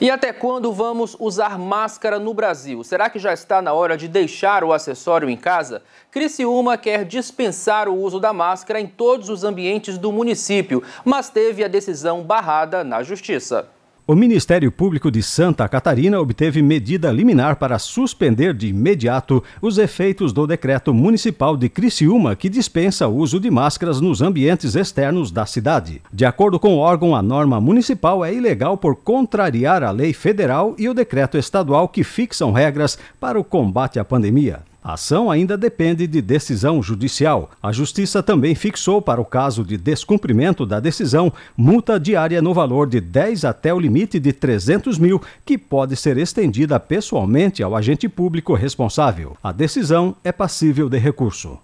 E até quando vamos usar máscara no Brasil? Será que já está na hora de deixar o acessório em casa? Criciúma quer dispensar o uso da máscara em todos os ambientes do município, mas teve a decisão barrada na Justiça. O Ministério Público de Santa Catarina obteve medida liminar para suspender de imediato os efeitos do decreto municipal de Criciúma que dispensa o uso de máscaras nos ambientes externos da cidade. De acordo com o órgão, a norma municipal é ilegal por contrariar a lei federal e o decreto estadual que fixam regras para o combate à pandemia. A ação ainda depende de decisão judicial. A Justiça também fixou para o caso de descumprimento da decisão multa diária no valor de 10 até o limite de 300 mil, que pode ser estendida pessoalmente ao agente público responsável. A decisão é passível de recurso.